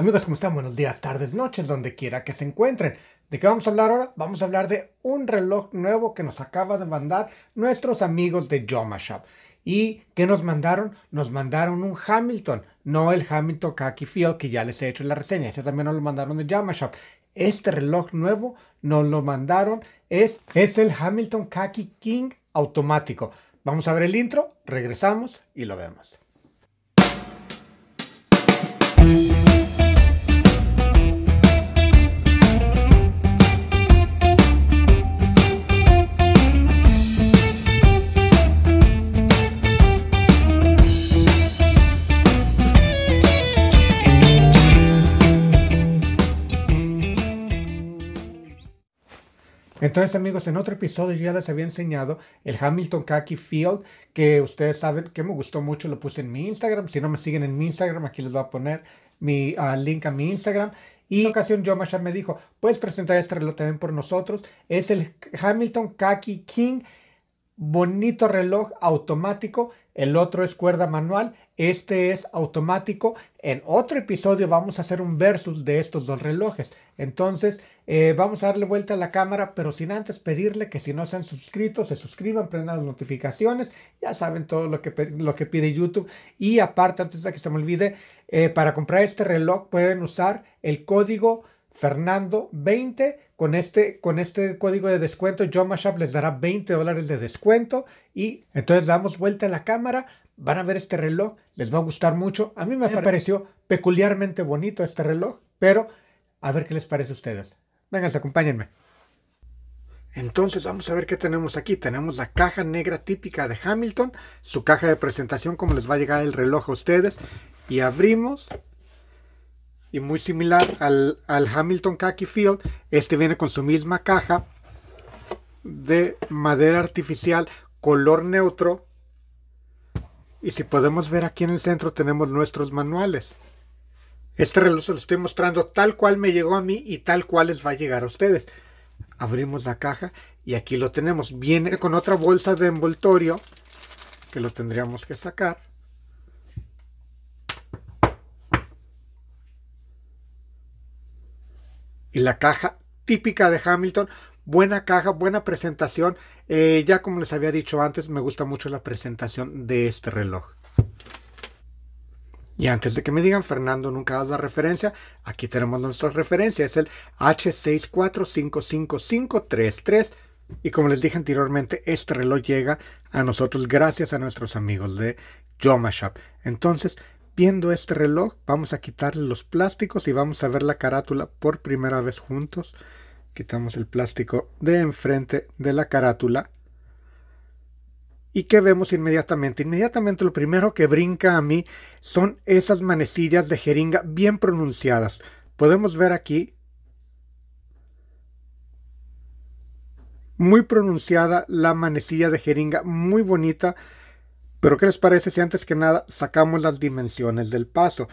Amigos, ¿cómo están? Buenos días, tardes, noches, donde quiera que se encuentren. ¿De qué vamos a hablar ahora? Vamos a hablar de un reloj nuevo que nos acaba de mandar nuestros amigos de Jomashop ¿Y qué nos mandaron? Nos mandaron un Hamilton, no el Hamilton Khaki Field que ya les he hecho la reseña. Ese también nos lo mandaron de Jomashop. Este reloj nuevo nos lo mandaron, es, es el Hamilton Khaki King automático. Vamos a ver el intro, regresamos y lo vemos. Entonces amigos, en otro episodio ya les había enseñado el Hamilton Kaki Field, que ustedes saben que me gustó mucho, lo puse en mi Instagram. Si no me siguen en mi Instagram, aquí les voy a poner mi ah, link a mi Instagram. Y en ocasión Joe Masha me dijo, puedes presentar este reloj también por nosotros. Es el Hamilton Kaki King, bonito reloj automático. El otro es cuerda manual. Este es automático. En otro episodio vamos a hacer un versus de estos dos relojes. Entonces, eh, vamos a darle vuelta a la cámara, pero sin antes pedirle que si no se han suscrito, se suscriban, prendan las notificaciones, ya saben todo lo que, lo que pide YouTube. Y aparte, antes de que se me olvide, eh, para comprar este reloj pueden usar el código Fernando20. Con este, con este código de descuento, John les dará 20 dólares de descuento. Y entonces damos vuelta a la cámara, van a ver este reloj, les va a gustar mucho. A mí me pareció peculiarmente bonito este reloj, pero a ver qué les parece a ustedes. Vénganse, acompáñenme. Entonces vamos a ver qué tenemos aquí. Tenemos la caja negra típica de Hamilton, su caja de presentación, como les va a llegar el reloj a ustedes. Y abrimos. Y muy similar al, al Hamilton Khaki Field, este viene con su misma caja de madera artificial, color neutro. Y si podemos ver aquí en el centro tenemos nuestros manuales. Este reloj se lo estoy mostrando tal cual me llegó a mí y tal cual les va a llegar a ustedes. Abrimos la caja y aquí lo tenemos. Viene con otra bolsa de envoltorio que lo tendríamos que sacar. Y la caja típica de Hamilton. Buena caja, buena presentación. Eh, ya como les había dicho antes, me gusta mucho la presentación de este reloj. Y antes de que me digan, Fernando nunca da la referencia, aquí tenemos nuestra referencia, es el h 6455533 Y como les dije anteriormente, este reloj llega a nosotros gracias a nuestros amigos de Yomashop. Entonces, viendo este reloj, vamos a quitarle los plásticos y vamos a ver la carátula por primera vez juntos. Quitamos el plástico de enfrente de la carátula ¿Y qué vemos inmediatamente? Inmediatamente lo primero que brinca a mí son esas manecillas de jeringa bien pronunciadas. Podemos ver aquí muy pronunciada la manecilla de jeringa, muy bonita. Pero ¿qué les parece si antes que nada sacamos las dimensiones del paso?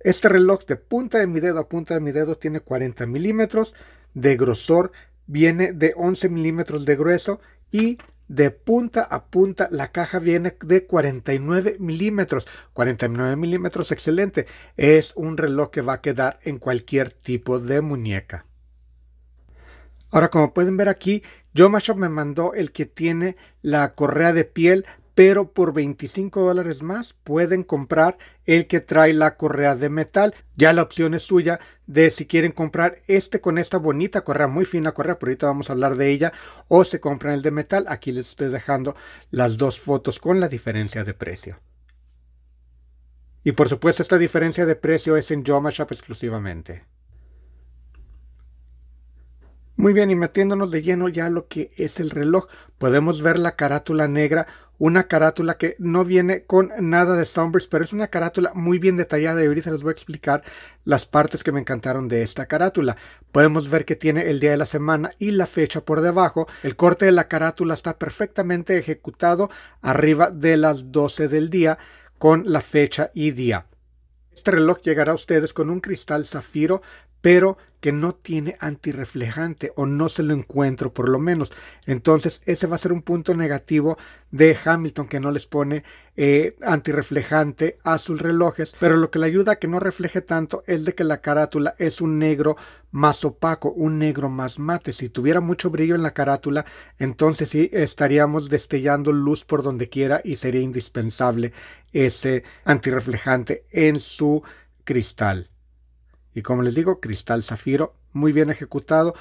Este reloj de punta de mi dedo a punta de mi dedo tiene 40 milímetros de grosor, viene de 11 milímetros de grueso y de punta a punta. La caja viene de 49 milímetros. 49 milímetros, excelente. Es un reloj que va a quedar en cualquier tipo de muñeca. Ahora, como pueden ver aquí, Yo me mandó el que tiene la correa de piel, pero por 25 dólares más pueden comprar el que trae la correa de metal. Ya la opción es suya de si quieren comprar este con esta bonita correa, muy fina correa, por ahorita vamos a hablar de ella, o se compran el de metal. Aquí les estoy dejando las dos fotos con la diferencia de precio. Y por supuesto esta diferencia de precio es en Jomashop exclusivamente. Muy bien, y metiéndonos de lleno ya lo que es el reloj, podemos ver la carátula negra una carátula que no viene con nada de Soundburst, pero es una carátula muy bien detallada y ahorita les voy a explicar las partes que me encantaron de esta carátula. Podemos ver que tiene el día de la semana y la fecha por debajo. El corte de la carátula está perfectamente ejecutado arriba de las 12 del día con la fecha y día. Este reloj llegará a ustedes con un cristal zafiro pero que no tiene antirreflejante o no se lo encuentro por lo menos. Entonces ese va a ser un punto negativo de Hamilton que no les pone eh, antirreflejante a sus relojes, pero lo que le ayuda a que no refleje tanto es de que la carátula es un negro más opaco, un negro más mate. Si tuviera mucho brillo en la carátula, entonces sí estaríamos destellando luz por donde quiera y sería indispensable ese antirreflejante en su cristal. Y como les digo, cristal zafiro, muy bien ejecutado.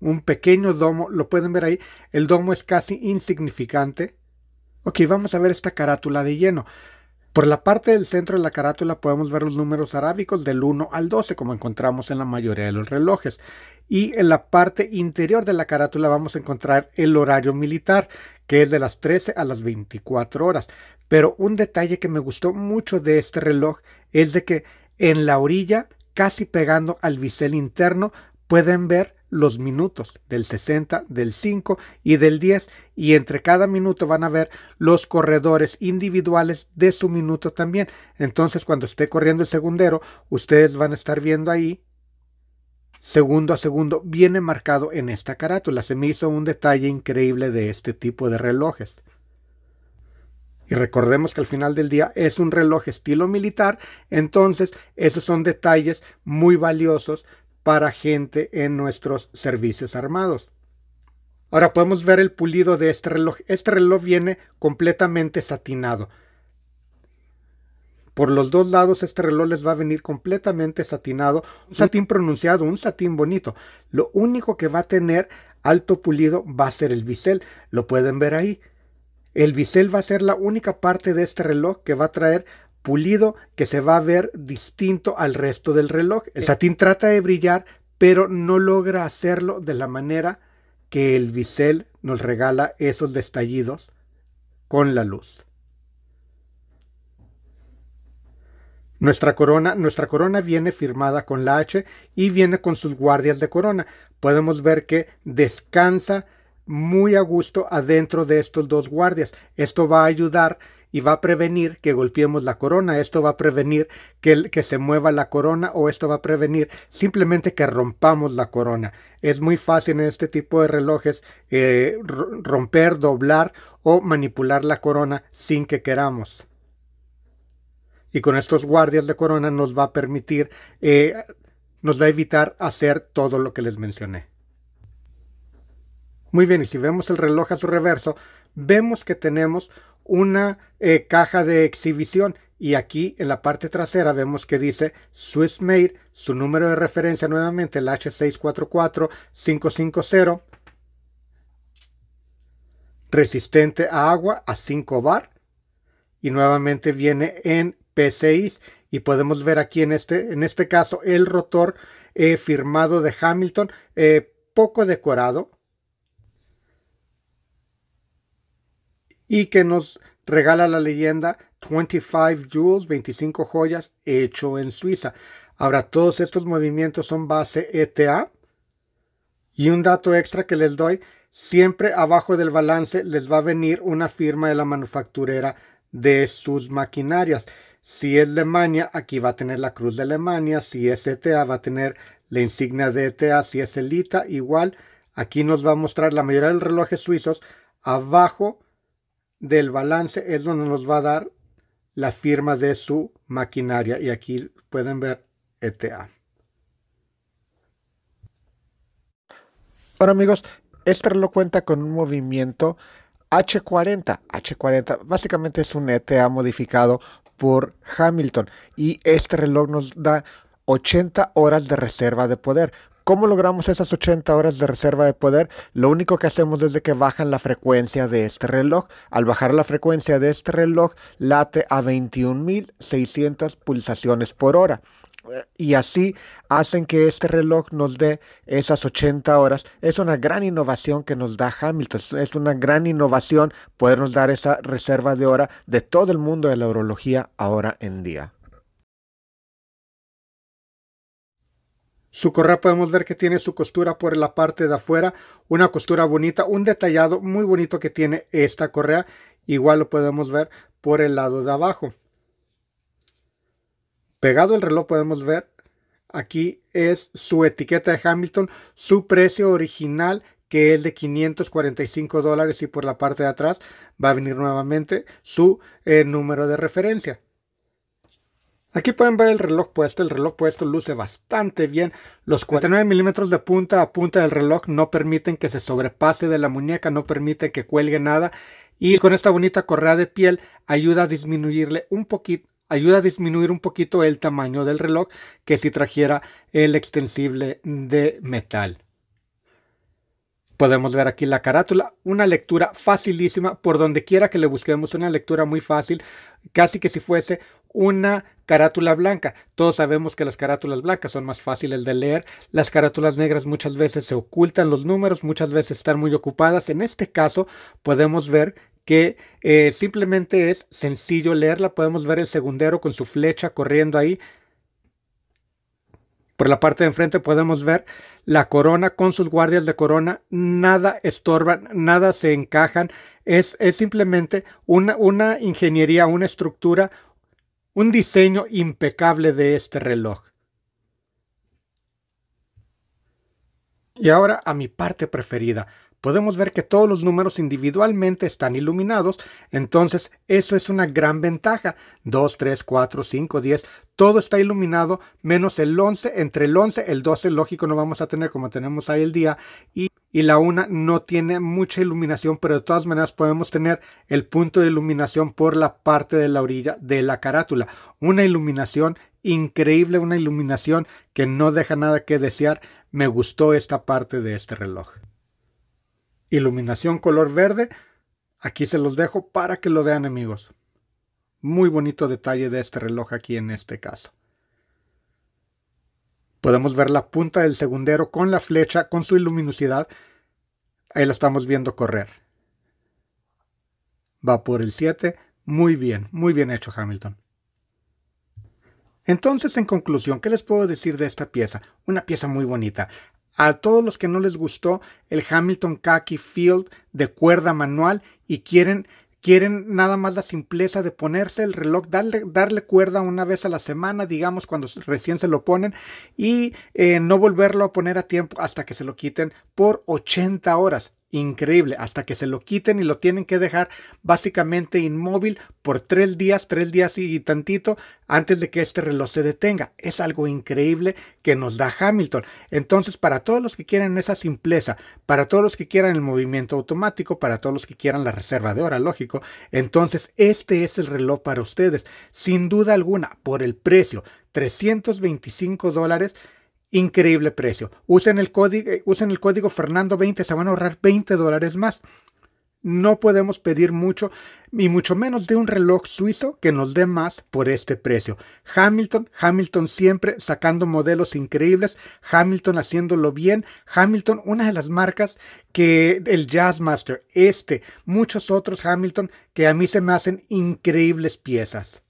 Un pequeño domo, lo pueden ver ahí. El domo es casi insignificante. Ok, vamos a ver esta carátula de lleno. Por la parte del centro de la carátula podemos ver los números arábicos del 1 al 12, como encontramos en la mayoría de los relojes. Y en la parte interior de la carátula vamos a encontrar el horario militar, que es de las 13 a las 24 horas. Pero un detalle que me gustó mucho de este reloj es de que en la orilla casi pegando al bisel interno, pueden ver los minutos del 60, del 5 y del 10 y entre cada minuto van a ver los corredores individuales de su minuto también. Entonces cuando esté corriendo el segundero, ustedes van a estar viendo ahí segundo a segundo viene marcado en esta carátula. Se me hizo un detalle increíble de este tipo de relojes. Y recordemos que al final del día es un reloj estilo militar, entonces esos son detalles muy valiosos para gente en nuestros servicios armados. Ahora podemos ver el pulido de este reloj. Este reloj viene completamente satinado. Por los dos lados este reloj les va a venir completamente satinado, un satín pronunciado, un satín bonito. Lo único que va a tener alto pulido va a ser el bisel. Lo pueden ver ahí. El bisel va a ser la única parte de este reloj que va a traer pulido que se va a ver distinto al resto del reloj. El satín trata de brillar, pero no logra hacerlo de la manera que el bisel nos regala esos destallidos con la luz. Nuestra corona, nuestra corona viene firmada con la H y viene con sus guardias de corona. Podemos ver que descansa muy a gusto adentro de estos dos guardias. Esto va a ayudar y va a prevenir que golpeemos la corona, esto va a prevenir que, que, se mueva la corona o esto va a prevenir simplemente que rompamos la corona. Es muy fácil en este tipo de relojes eh, romper, doblar o manipular la corona sin que queramos. Y con estos guardias de corona nos va a permitir, eh, nos va a evitar hacer todo lo que les mencioné. Muy bien, y si vemos el reloj a su reverso, vemos que tenemos una eh, caja de exhibición y aquí en la parte trasera vemos que dice Swiss Made, su número de referencia nuevamente el H644550, resistente a agua a 5 bar y nuevamente viene en P P6. y podemos ver aquí en este, en este caso el rotor eh, firmado de Hamilton, eh, poco decorado, y que nos regala la leyenda 25 Jewels, 25 joyas, hecho en Suiza. Ahora, todos estos movimientos son base ETA. Y un dato extra que les doy, siempre abajo del balance les va a venir una firma de la manufacturera de sus maquinarias. Si es Alemania, aquí va a tener la cruz de Alemania. Si es ETA, va a tener la insignia de ETA. Si es Elita, igual. Aquí nos va a mostrar la mayoría de los relojes suizos. Abajo del balance es donde nos va a dar la firma de su maquinaria y aquí pueden ver ETA. Ahora amigos, este reloj cuenta con un movimiento H40. H40 básicamente es un ETA modificado por Hamilton y este reloj nos da 80 horas de reserva de poder, ¿Cómo logramos esas 80 horas de reserva de poder? Lo único que hacemos es que bajan la frecuencia de este reloj. Al bajar la frecuencia de este reloj, late a 21.600 pulsaciones por hora. Y así hacen que este reloj nos dé esas 80 horas. Es una gran innovación que nos da Hamilton. Es una gran innovación podernos dar esa reserva de hora de todo el mundo de la urología ahora en día. Su correa podemos ver que tiene su costura por la parte de afuera, una costura bonita, un detallado muy bonito que tiene esta correa. Igual lo podemos ver por el lado de abajo. Pegado el reloj podemos ver aquí es su etiqueta de Hamilton, su precio original que es de 545 dólares y por la parte de atrás va a venir nuevamente su eh, número de referencia. Aquí pueden ver el reloj puesto, el reloj puesto luce bastante bien. Los 49 milímetros de punta a punta del reloj no permiten que se sobrepase de la muñeca, no permiten que cuelgue nada. Y con esta bonita correa de piel ayuda a disminuirle un poquito, ayuda a disminuir un poquito el tamaño del reloj que si trajera el extensible de metal. Podemos ver aquí la carátula, una lectura facilísima, por donde quiera que le busquemos, una lectura muy fácil, casi que si fuese una carátula blanca. Todos sabemos que las carátulas blancas son más fáciles de leer. Las carátulas negras muchas veces se ocultan los números, muchas veces están muy ocupadas. En este caso podemos ver que eh, simplemente es sencillo leerla. Podemos ver el segundero con su flecha corriendo ahí. Por la parte de enfrente podemos ver la corona con sus guardias de corona, nada estorban, nada se encajan, es, simplemente una ingeniería, una estructura, un diseño impecable de este reloj. Y ahora a mi parte preferida, podemos ver que todos los números individualmente están iluminados, entonces eso es una gran ventaja. 2, 3, 4, 5, 10, todo está iluminado menos el 11, entre el 11, el 12 lógico no vamos a tener como tenemos ahí el día y y la una no tiene mucha iluminación, pero de todas maneras podemos tener el punto de iluminación por la parte de la orilla de la carátula. Una iluminación increíble, una iluminación que no deja nada que desear. Me gustó esta parte de este reloj iluminación color verde. Aquí se los dejo para que lo vean amigos. Muy bonito detalle de este reloj aquí en este caso. Podemos ver la punta del segundero con la flecha, con su luminosidad. Ahí la estamos viendo correr. Va por el 7. Muy bien, muy bien hecho Hamilton. Entonces, en conclusión, ¿qué les puedo decir de esta pieza? Una pieza muy bonita a todos los que no les gustó el Hamilton Khaki Field de cuerda manual y quieren, quieren nada más la simpleza de ponerse el reloj, darle, darle cuerda una vez a la semana, digamos, cuando recién se lo ponen, y eh, no volverlo a poner a tiempo hasta que se lo quiten por 80 horas increíble, hasta que se lo quiten y lo tienen que dejar básicamente inmóvil por tres días, tres días y tantito antes de que este reloj se detenga. Es algo increíble que nos da Hamilton. Entonces, para todos los que quieran esa simpleza, para todos los que quieran el movimiento automático, para todos los que quieran la reserva de hora, lógico, entonces este es el reloj para ustedes. Sin duda alguna, por el precio, 325 dólares Increíble precio. Usen el código, eh, usen el código Fernando20, se van a ahorrar 20 dólares más. No podemos pedir mucho, y mucho menos de un reloj suizo que nos dé más por este precio. Hamilton, Hamilton siempre sacando modelos increíbles, Hamilton haciéndolo bien, Hamilton una de las marcas que el Jazzmaster, este, muchos otros Hamilton que a mí se me hacen increíbles piezas.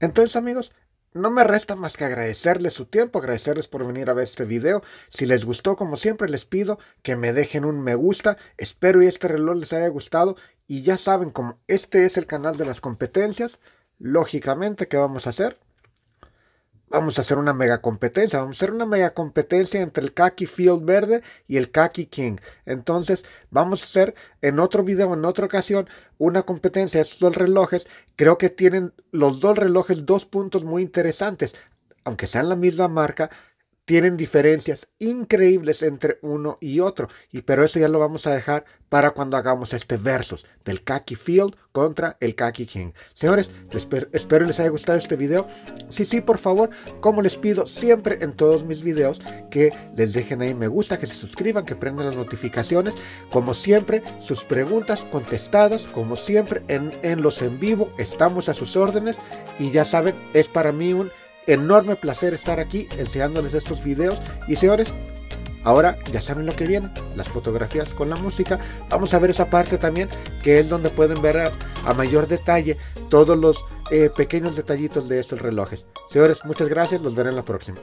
Entonces amigos, no me resta más que agradecerles su tiempo, agradecerles por venir a ver este video. Si les gustó, como siempre, les pido que me dejen un me gusta. Espero y este reloj les haya gustado. Y ya saben, como este es el canal de las competencias, lógicamente, ¿qué vamos a hacer? vamos a hacer una mega competencia, vamos a hacer una mega competencia entre el Kaki Field Verde y el Kaki King. Entonces, vamos a hacer en otro video, en otra ocasión, una competencia de estos dos relojes. Creo que tienen los dos relojes dos puntos muy interesantes, aunque sean la misma marca, tienen diferencias increíbles entre uno y otro. Y pero eso ya lo vamos a dejar para cuando hagamos este versus del Kaki Field contra el Kaki King. Señores, espero, les haya gustado este video. Si sí, sí, por favor, como les pido siempre en todos mis videos, que les dejen ahí me gusta, que se suscriban, que prendan las notificaciones. Como siempre, sus preguntas contestadas, como siempre en, en los en vivo, estamos a sus órdenes. Y ya saben, es para mí un enorme placer estar aquí enseñándoles estos videos. Y señores, Ahora ya saben lo que viene, las fotografías con la música. Vamos a ver esa parte también, que es donde pueden ver a, mayor detalle todos los eh, pequeños detallitos de estos relojes. Señores, muchas gracias, los veré en la próxima.